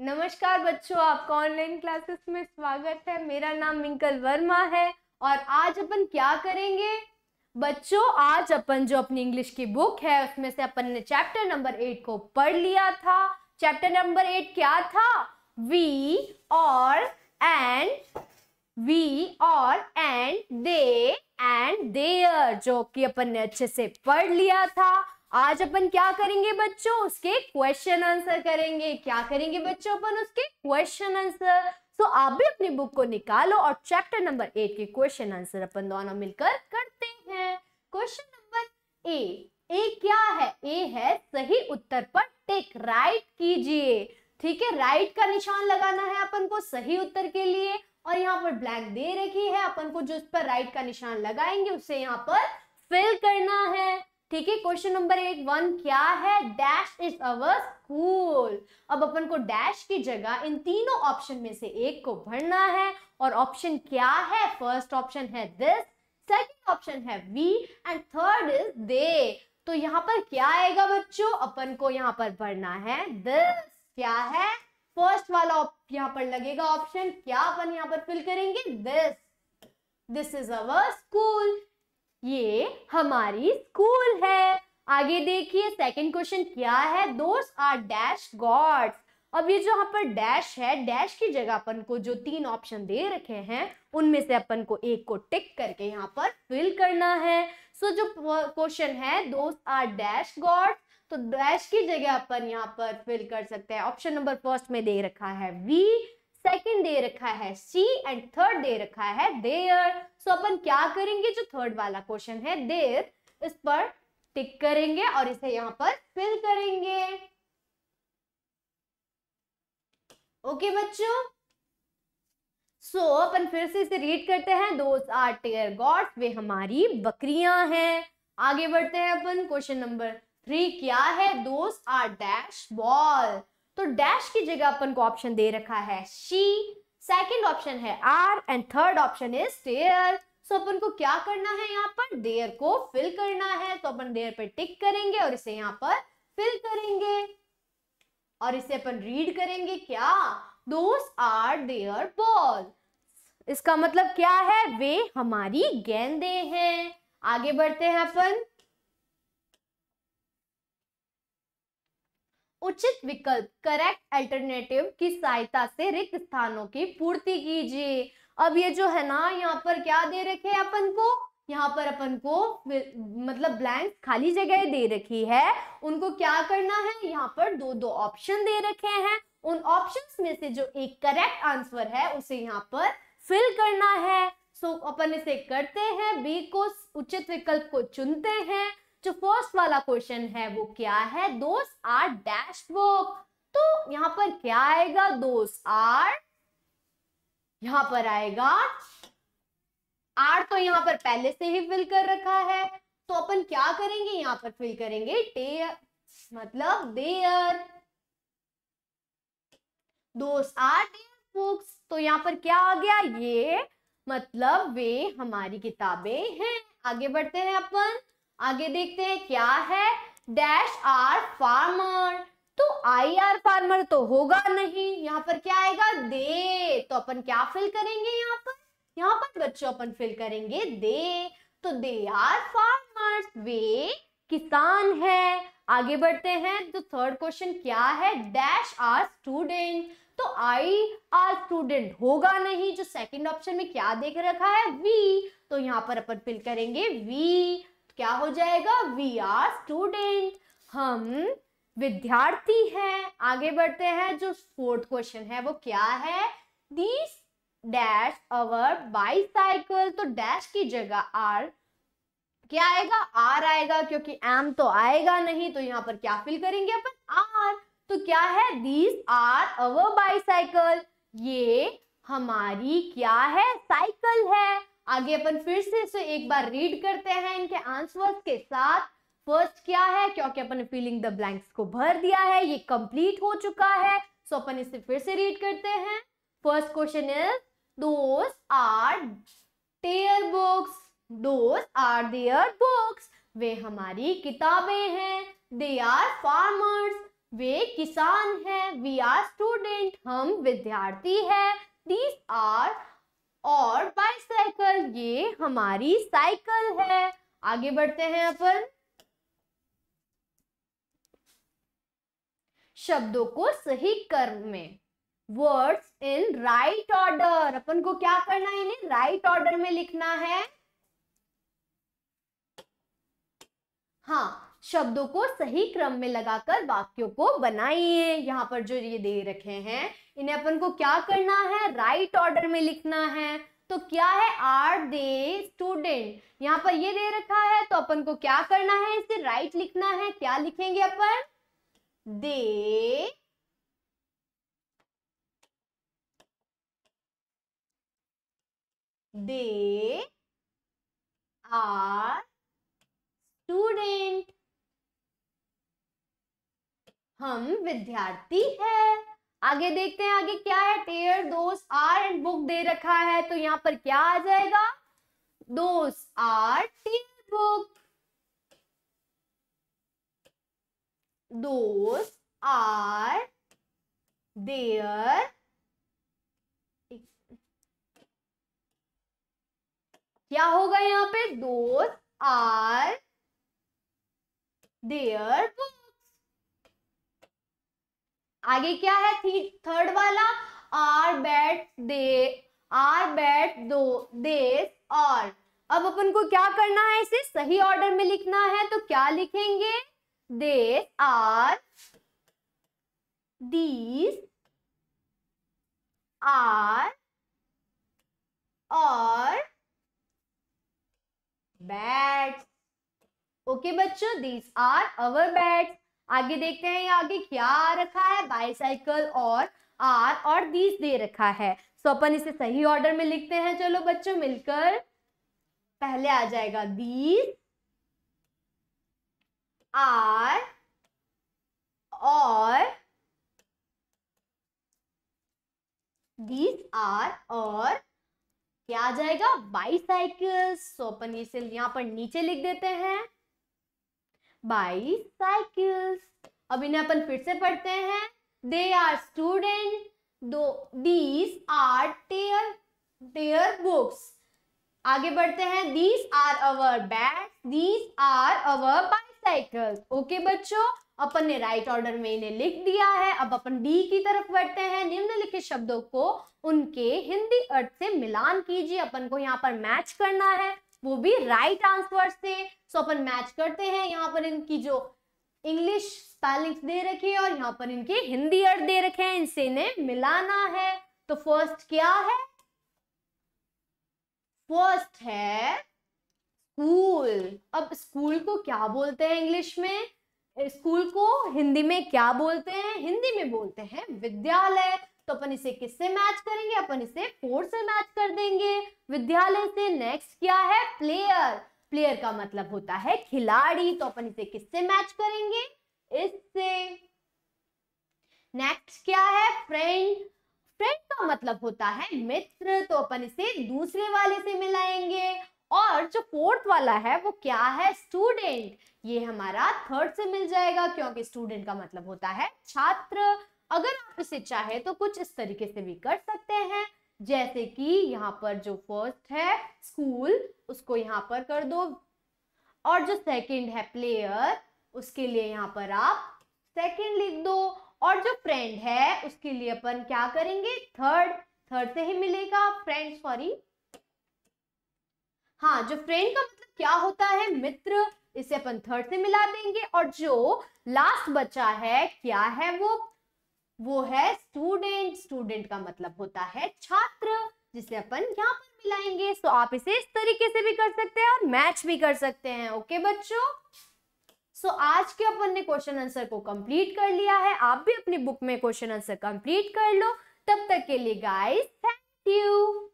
नमस्कार बच्चों आपका ऑनलाइन क्लासेस में स्वागत है मेरा नाम मिंकल वर्मा है और आज अपन क्या करेंगे बच्चों आज अपन जो अपनी इंग्लिश की बुक है उसमें से अपन ने चैप्टर नंबर एट को पढ़ लिया था चैप्टर नंबर एट क्या था we are and we are and they and there जो कि अपन ने अच्छे से पढ़ लिया था आज अपन क्या करेंगे बच्चों उसके क्वेश्चन आंसर करेंगे क्या करेंगे बच्चों अपन उसके क्वेश्चन आंसर सो आप भी अपनी बुक को निकालो और चैप्टर नंबर एट के क्वेश्चन आंसर अपन दोनों मिलकर करते हैं क्वेश्चन नंबर ए ए क्या है ए है सही उत्तर पर टिक राइट कीजिए ठीक है राइट का निशान लगाना है अपन को सही उत्तर के लिए और यहाँ पर ब्लैक दे रखी है अपन को जो उस पर राइट का निशान लगाएंगे उसे यहाँ पर फिल करना है ठीक है क्वेश्चन नंबर एक वन क्या है डैश इज अवर स्कूल अब अपन को डैश की जगह इन तीनों ऑप्शन में से एक को भरना है और ऑप्शन क्या है फर्स्ट ऑप्शन है दिस सेकंड ऑप्शन है we and third is they तो यहाँ पर क्या आएगा बच्चों अपन को यहाँ पर भरना है दिस क्या है फर्स्ट वाला यहाँ पर लगेगा ऑप्शन क्या अपन यहाँ पर फिल करेंगे this this is our school ये हमारी स्कूल है आगे देखिए सेकंड क्वेश्चन क्या है दोस्त आर डैश गॉड्स अब ये जो यहाँ पर डैश है डैश की जगह अपन को जो तीन ऑप्शन दे रखे हैं उनमें से अपन को एक को टिक करके यहाँ पर फिल करना है सो जो क्वेश्चन है दोस्त आर डैश गॉड तो डैश की जगह अपन यहाँ पर फिल कर सकते हैं ऑप्शन नंबर फर्स्ट में दे रखा है वी सेकेंड दे रखा है सी एंड थर्ड दे रखा है देयर सो so, अपन क्या करेंगे जो थर्ड वाला क्वेश्चन है देर इस पर टिक करेंगे और इसे यहां पर फिल करेंगे ओके okay, बच्चों सो so, अपन फिर से इसे रीड करते हैं दोस्त आर टेयर गॉड्स वे हमारी बकरियां हैं आगे बढ़ते हैं अपन क्वेश्चन नंबर थ्री क्या है दोस्त आर डैश बॉल तो डैश की जगह अपन को ऑप्शन दे रखा है शी सेकंड ऑप्शन है are and third option is their so अपन को क्या करना है यहाँ पर देयर को फिल करना है तो अपन देयर पर टिक करेंगे और इसे यहाँ पर फिल करेंगे और इसे अपन रीड करेंगे क्या दोस्त आर देयर बॉल इसका मतलब क्या है वे हमारी गेंदे हैं आगे बढ़ते हैं अपन उचित विकल्प करेक्ट अल्टरनेटिव की सहायता से रिक्त स्थानों की पूर्ति कीजिए अब ये जो है ना यहाँ पर क्या दे रखे है अपन को यहाँ पर अपन को मतलब ब्लैंक खाली जगह दे रखी है उनको क्या करना है यहाँ पर दो दो ऑप्शन दे रखे हैं उन ऑप्शंस में से जो एक करेक्ट आंसर है उसे यहाँ पर फिल करना है सो so, अपन इसे करते हैं बी को उचित विकल्प को चुनते हैं जो फर्स्ट वाला क्वेश्चन है वो क्या है दोस्त आर डैश बुक तो यहाँ पर क्या आएगा दोस्त आर यहाँ पर आएगा आर तो यहाँ पर पहले से ही फिल कर रखा है तो अपन क्या करेंगे यहाँ पर फिल करेंगे टेयर मतलब देयर दोस्त आर देयर बुक्स तो यहाँ पर क्या आ गया ये मतलब वे हमारी किताबें हैं आगे बढ़ते हैं अपन आगे देखते हैं क्या है डैश आर फार्मर तो आई आर फार्मर तो होगा नहीं यहाँ पर क्या आएगा दे तो अपन क्या फिल करेंगे यहाँ पर यहाँ पर बच्चों अपन फिल करेंगे दे तो दे आर फार्मर वे किसान है आगे बढ़ते हैं तो थर्ड क्वेश्चन क्या है डैश आर स्टूडेंट तो आई आर स्टूडेंट होगा नहीं जो सेकंड ऑप्शन में क्या देख रखा है वी तो यहाँ पर अपन फिल करेंगे वी क्या हो जाएगा वी आर स्टूडेंट हम विद्यार्थी हैं आगे बढ़ते हैं जो फोर्थ क्वेश्चन है वो क्या है दीज डैश अवर बाईसाइकिल तो डैश की जगह आर क्या आएगा आर आएगा क्योंकि एम तो आएगा नहीं तो यहाँ पर क्या फिल करेंगे अपन आर तो क्या है दीज आर अवर बाईसाइकिल ये हमारी क्या है साइकिल है आगे अपन फिर से इसे एक बार रीड करते हैं इनके आंसर्स के साथ फर्स्ट क्या है क्योंकि अपन फीलिंग द ब्लैंक्स को भर दिया है ये कंप्लीट हो चुका है सो अपन इसे फिर से रीड करते हैं first question is those are their books those are there books वे हमारी किताबें हैं दे आर फार्मर्स वे किसान हैं वी आर स्टूडेंट हम विद्यार्थी हैं दीज आर और बाइसाइकिल ये हमारी साइकिल है आगे बढ़ते हैं अपन शब्दों को सही क्रम में वर्ड्स इन राइट ऑर्डर अपन को क्या करना है इन्हें राइट ऑर्डर में लिखना है शब्दों को सही क्रम में लगाकर वाक्यों को बनाइए यहाँ पर जो ये दे रखे हैं इन्हें अपन को क्या करना है राइट ऑर्डर में लिखना है तो क्या है आर दे स्टूडेंट यहाँ पर ये दे रखा है तो अपन को क्या करना है इसे राइट लिखना है क्या लिखेंगे अपन दे दे आर स्टूडेंट हम विद्यार्थी है आगे देखते हैं आगे क्या है टेयर दोस्त आर एंड बुक दे रखा है तो यहाँ पर क्या आ जाएगा those are their book those are their क्या होगा यहाँ पे दोस्त आर देयर बुक आगे क्या है थी थर्ड वाला are bat they are bat दो देस और अब अपन को क्या करना है इसे सही ऑर्डर में लिखना है तो क्या लिखेंगे these are these are our bat okay बच्चों दीज आर अवर बैट्स आगे देखते हैं आगे क्या रखा है बाईसाइकल और आर और दीज दे रखा है सो so, अपन इसे सही ऑर्डर में लिखते हैं चलो बच्चों मिलकर पहले आ जाएगा दीज आर और दीज आर और क्या आ जाएगा बाईसाइकिल सो so, अपन इसे यहाँ पर नीचे लिख देते हैं बाईसाइकिल्स अब इन्हें अपन फिर से पढ़ते हैं दे आर स्टूडेंट दो these are their their books आगे बढ़ते हैं these are our bat these are our bicycles okay बच्चों अपन ने राइट ऑर्डर में इन्हें लिख दिया है अब अपन डी की तरफ बढ़ते हैं निम्नलिखित शब्दों को उनके हिंदी अर्थ से मिलान कीजिए अपन को यहाँ पर मैच करना है वो भी राइट आंसर थे सो अपन मैच करते हैं यहाँ पर इनकी जो इंग्लिश स्पेलिंग्स दे रखी है और यहाँ पर इनके हिंदी अर्थ दे रखे हैं इनसे इन्हें मिलाना है तो फर्स्ट क्या है फर्स्ट है स्कूल अब स्कूल को क्या बोलते हैं इंग्लिश में स्कूल को हिंदी में क्या बोलते हैं हिंदी में बोलते हैं विद्यालय तो अपन इसे किससे मैच करेंगे अपन इसे फोर से मैच कर देंगे विद्यालय से नेक्स्ट क्या है प्लेयर प्लेयर का मतलब होता है खिलाड़ी तो अपन इसे किससे मैच करेंगे इससे नेक्स्ट क्या है फ्रेंड फ्रेंड का मतलब होता है मित्र तो अपन इसे दूसरे वाले से मिलाएंगे और जो फोर्थ वाला है वो क्या है स्टूडेंट ये हमारा थर्ड से मिल जाएगा क्योंकि स्टूडेंट का मतलब होता है छात्र अगर आप इसे चाहे तो कुछ इस तरीके से भी कर सकते हैं जैसे कि यहाँ पर जो फर्स्ट है स्कूल उसको यहाँ पर कर दो और जो सेकंड है प्लेयर उसके लिए यहाँ पर आप सेकंड लिख दो और जो फ्रेंड है उसके लिए अपन क्या करेंगे थर्ड थर्ड से ही मिलेगा फ्रेंड सॉरी हाँ जो फ्रेंड का मतलब क्या होता है मित्र इसे अपन थर्ड से मिला देंगे और जो लास्ट बचा है क्या है वो वो है स्टूडेंट स्टूडेंट का मतलब होता है छात्र जिसे अपन यहाँ पर मिलाएंगे तो आप इसे इस तरीके से भी कर सकते हैं और मैच भी कर सकते हैं ओके बच्चों सो so, आज के अपन ने क्वेश्चन आंसर को कंप्लीट कर लिया है आप भी अपनी बुक में क्वेश्चन आंसर कंप्लीट कर लो तब तक के लिए गाइस थैंक यू